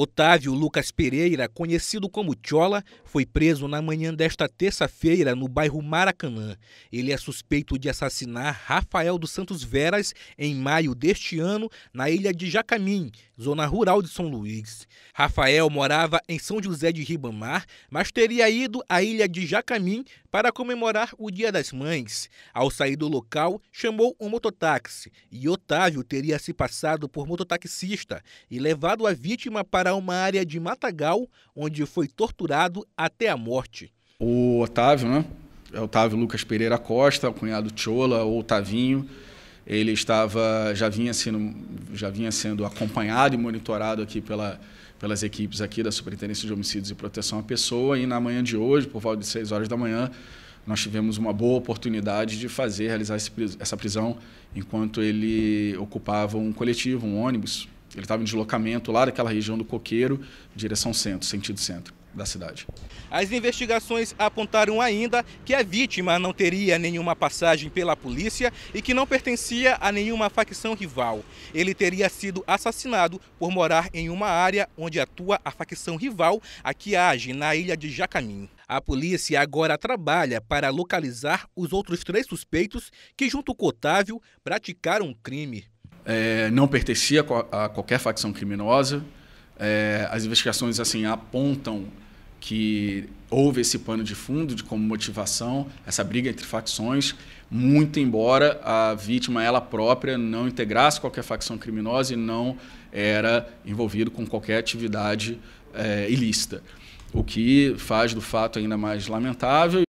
Otávio Lucas Pereira, conhecido como Chola, foi preso na manhã desta terça-feira no bairro Maracanã. Ele é suspeito de assassinar Rafael dos Santos Veras em maio deste ano na ilha de Jacamim, zona rural de São Luís. Rafael morava em São José de Ribamar, mas teria ido à ilha de Jacamim para comemorar o Dia das Mães. Ao sair do local, chamou um mototáxi e Otávio teria se passado por mototaxista e levado a vítima para para uma área de matagal, onde foi torturado até a morte. O Otávio, né? É Otávio Lucas Pereira Costa, o cunhado Chola, ou Otavinho. Ele estava, já vinha sendo, já vinha sendo acompanhado e monitorado aqui pela, pelas equipes aqui da Superintendência de Homicídios e Proteção à Pessoa. E na manhã de hoje, por volta de 6 horas da manhã, nós tivemos uma boa oportunidade de fazer, realizar esse, essa prisão, enquanto ele ocupava um coletivo, um ônibus, ele estava em deslocamento lá daquela região do Coqueiro, direção centro, sentido centro da cidade. As investigações apontaram ainda que a vítima não teria nenhuma passagem pela polícia e que não pertencia a nenhuma facção rival. Ele teria sido assassinado por morar em uma área onde atua a facção rival, a que age na ilha de Jacamim. A polícia agora trabalha para localizar os outros três suspeitos que, junto com Otávio, praticaram o crime é, não pertencia a qualquer facção criminosa. É, as investigações assim apontam que houve esse pano de fundo de como motivação essa briga entre facções, muito embora a vítima ela própria não integrasse qualquer facção criminosa e não era envolvido com qualquer atividade é, ilícita, o que faz do fato ainda mais lamentável.